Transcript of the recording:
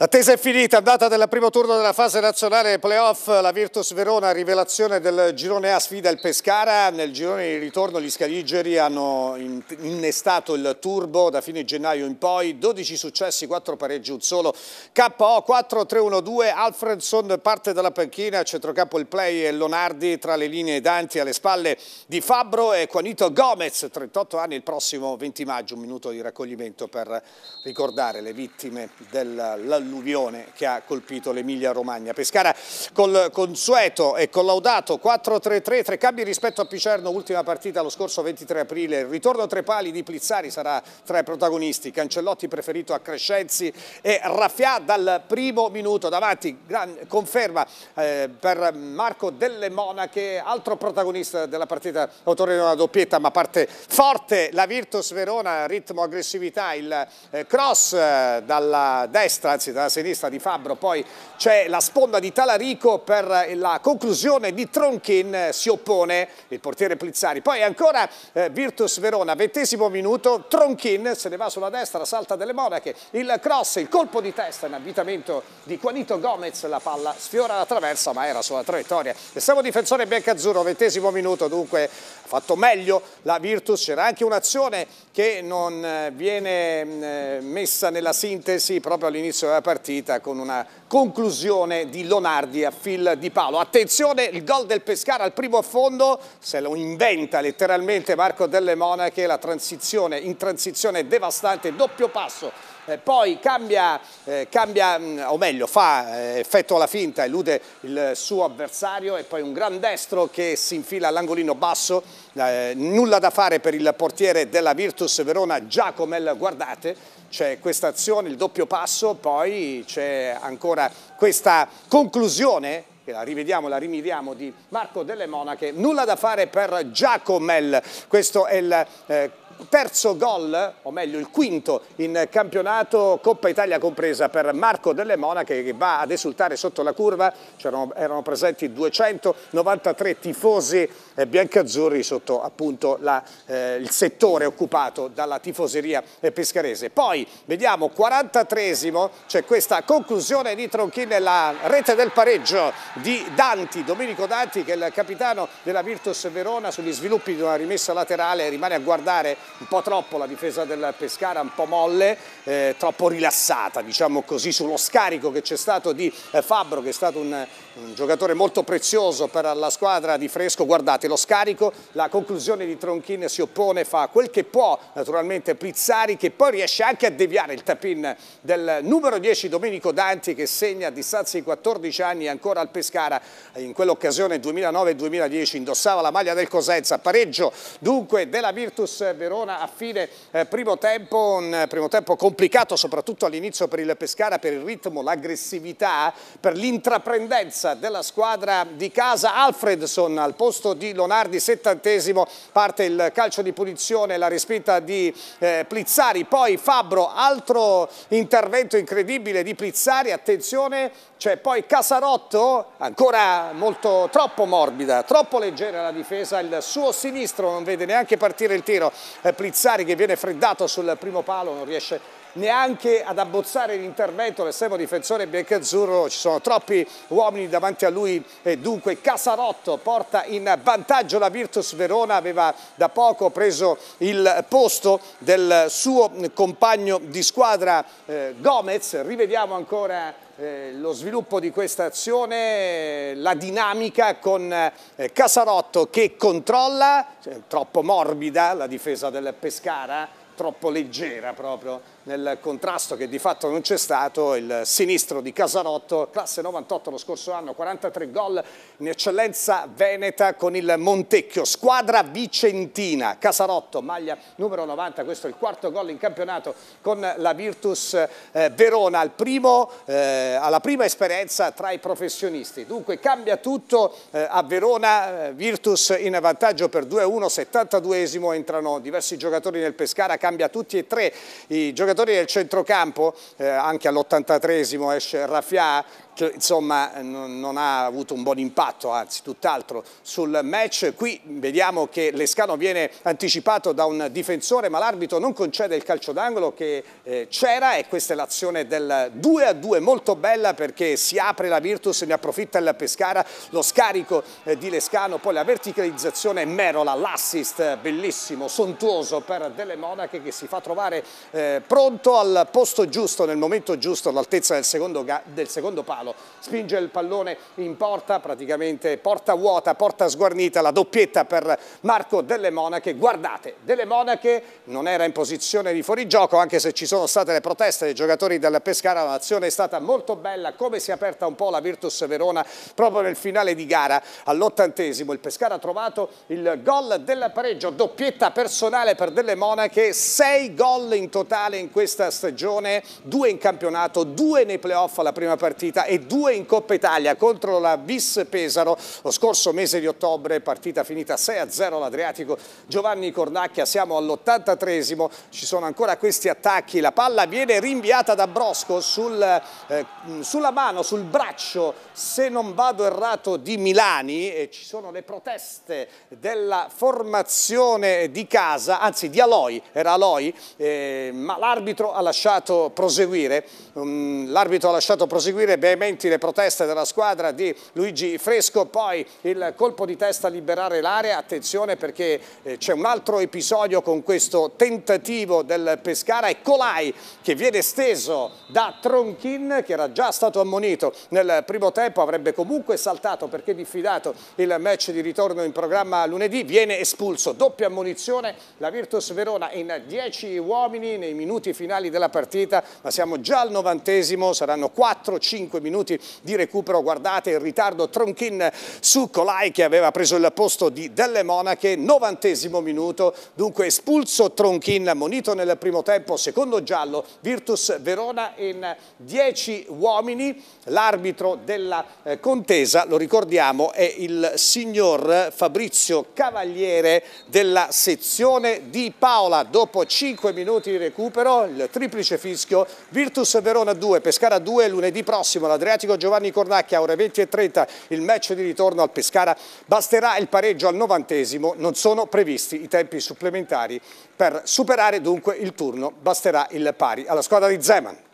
L'attesa è finita, data del primo turno della fase nazionale playoff, la Virtus Verona, rivelazione del girone A sfida il Pescara, nel girone di ritorno gli scaligeri hanno innestato il turbo da fine gennaio in poi, 12 successi, 4 pareggi, un solo, KO 4-3-1-2, Alfredson parte dalla panchina, centrocampo il play e Lonardi tra le linee Danti alle spalle di Fabbro e Juanito Gomez, 38 anni, il prossimo 20 maggio, un minuto di raccoglimento per ricordare le vittime del dell'alluvione che ha colpito l'Emilia Romagna. Pescara col consueto e collaudato 4-3-3, tre cambi rispetto a Picerno, ultima partita lo scorso 23 aprile, il ritorno tre pali di Plizzari sarà tra i protagonisti, Cancellotti preferito a Crescenzi e Raffià dal primo minuto davanti, gran conferma eh, per Marco Delle Monache, altro protagonista della partita, autore di una doppietta ma parte forte la Virtus Verona, ritmo aggressività, il eh, cross eh, dalla destra, anzi dalla da sinistra di Fabbro, poi c'è la sponda di Talarico per la conclusione di Tronchin, eh, si oppone il portiere Plizzari. Poi ancora eh, Virtus Verona, ventesimo minuto, Tronchin se ne va sulla destra, salta delle monache, il cross, il colpo di testa in avvitamento di Juanito Gomez, la palla sfiora la traversa ma era sulla traiettoria. E siamo difensore biancazzurro, ventesimo minuto, dunque ha fatto meglio la Virtus, c'era anche un'azione che non eh, viene mm, eh, messa nella sintesi proprio all'inizio della partita partita con una conclusione di Lonardi a fil di palo. Attenzione, il gol del Pescara al primo fondo, se lo inventa letteralmente Marco Delle Monache, la transizione in transizione devastante, doppio passo eh, poi cambia, eh, cambia mh, mm, o meglio fa eh, effetto alla finta, elude il suo avversario e poi un gran destro che si infila all'angolino basso, eh, nulla da fare per il portiere della Virtus Verona Giacomel, guardate c'è questa azione, il doppio passo, poi c'è ancora allora questa conclusione che la rivediamo, la rimidiamo di Marco delle Monache, nulla da fare per Giacomel, questo è il eh, terzo gol, o meglio il quinto in campionato Coppa Italia compresa per Marco Delle Monache che va ad esultare sotto la curva, erano, erano presenti 293 tifosi eh, biancazzurri sotto appunto la, eh, il settore occupato dalla tifoseria eh, pescarese. Poi vediamo 43esimo, c'è questa conclusione di Tronchin nella rete del pareggio di Danti, Domenico Danti che è il capitano della Virtus Verona sugli sviluppi di una rimessa laterale rimane a guardare un po' troppo la difesa del Pescara, un po' molle, eh, troppo rilassata diciamo così, sullo scarico che c'è stato di eh, Fabbro che è stato un un giocatore molto prezioso per la squadra di Fresco, guardate lo scarico, la conclusione di Tronchin si oppone, fa quel che può naturalmente Pizzari che poi riesce anche a deviare il tapin del numero 10 Domenico Danti che segna a distanza di 14 anni ancora al Pescara, in quell'occasione 2009-2010 indossava la maglia del Cosenza, pareggio dunque della Virtus Verona a fine eh, primo tempo, un primo tempo complicato soprattutto all'inizio per il Pescara, per il ritmo, l'aggressività, per l'intraprendenza terza della squadra di casa Alfredson al posto di Lonardi settantesimo parte il calcio di punizione la respinta di eh, Plizzari poi Fabbro altro intervento incredibile di Plizzari attenzione c'è poi Casarotto ancora molto troppo morbida troppo leggera la difesa il suo sinistro non vede neanche partire il tiro eh, Plizzari che viene freddato sul primo palo non riesce a neanche ad abbozzare l'intervento l'estremo difensore biancazzurro, ci sono troppi uomini davanti a lui e dunque Casarotto porta in vantaggio la Virtus Verona, aveva da poco preso il posto del suo compagno di squadra eh, Gomez, rivediamo ancora eh, lo sviluppo di questa azione, la dinamica con eh, Casarotto che controlla, cioè, troppo morbida la difesa del Pescara, troppo leggera proprio nel contrasto che di fatto non c'è stato, il sinistro di Casarotto, classe 98 lo scorso anno, 43 gol in eccellenza veneta con il Montecchio, squadra vicentina, Casarotto, maglia numero 90, questo è il quarto gol in campionato con la Virtus eh, Verona, al primo, eh, alla prima esperienza tra i professionisti. Dunque cambia tutto eh, a Verona, eh, Virtus in vantaggio per 2-1, 72esimo, entrano diversi giocatori nel Pescara, cambia tutti e tre i giocatori giocatori del centrocampo, eh, anche all'83esimo esce Raffià, che insomma non, non, ha avuto un buon impatto, anzi tutt'altro sul match. Qui vediamo che Lescano viene anticipato da un difensore, ma l'arbitro non concede il calcio d'angolo che eh, c'era e questa è l'azione del 2 a 2, molto bella perché si apre la Virtus, ne approfitta il Pescara, lo scarico eh, di Lescano, poi la verticalizzazione Merola, l'assist bellissimo, sontuoso per Delle Monache che si fa trovare eh, pronto pronto al posto giusto, nel momento giusto, all'altezza del secondo, del secondo palo. Spinge il pallone in porta, praticamente porta vuota, porta sguarnita, la doppietta per Marco Delle Monache. Guardate, Delle Monache non era in posizione di fuorigioco, anche se ci sono state le proteste dei giocatori della Pescara, l'azione è stata molto bella, come si è aperta un po' la Virtus Verona proprio nel finale di gara all'ottantesimo. Il Pescara ha trovato il gol del pareggio, doppietta personale per Delle Monache, sei gol in totale in questa stagione, due in campionato, due nei playoff alla prima partita e due in Coppa Italia contro la Vis Pesaro. Lo scorso mese di ottobre partita finita 6-0 l'Adriatico Giovanni Cornacchia, siamo all'83esimo, ci sono ancora questi attacchi, la palla viene rinviata da Brosco sul, eh, sulla mano, sul braccio, se non vado errato, di Milani e ci sono le proteste della formazione di casa, anzi di Aloy, era Aloy, eh, ma l'arbitro L'arbitro ha lasciato proseguire, um, l'arbitro ha lasciato proseguire veementi le proteste della squadra di Luigi Fresco, poi il colpo di testa a liberare l'area, attenzione perché eh, c'è un altro episodio con questo tentativo del Pescara e Colai che viene steso da Tronchin che era già stato ammonito nel primo tempo, avrebbe comunque saltato perché diffidato il match di ritorno in programma lunedì, viene espulso, doppia ammonizione, la Virtus Verona in 10 uomini nei minuti minuti finali della partita, ma siamo già al novantesimo, saranno 4-5 minuti di recupero. Guardate il ritardo Tronchin su Colai che aveva preso il posto di Delle Monache, novantesimo minuto, dunque espulso Tronchin, monito nel primo tempo, secondo giallo, Virtus Verona in 10 uomini, l'arbitro della eh, contesa, lo ricordiamo, è il signor Fabrizio Cavaliere della sezione di Paola, dopo 5 minuti di recupero il triplice fischio, Virtus Verona 2, Pescara 2 lunedì prossimo, l'Adriatico Giovanni Cornacchia ore 20 e 30, il match di ritorno al Pescara, basterà il pareggio al novantesimo, non sono previsti i tempi supplementari per superare dunque il turno, basterà il pari alla squadra di Zeman.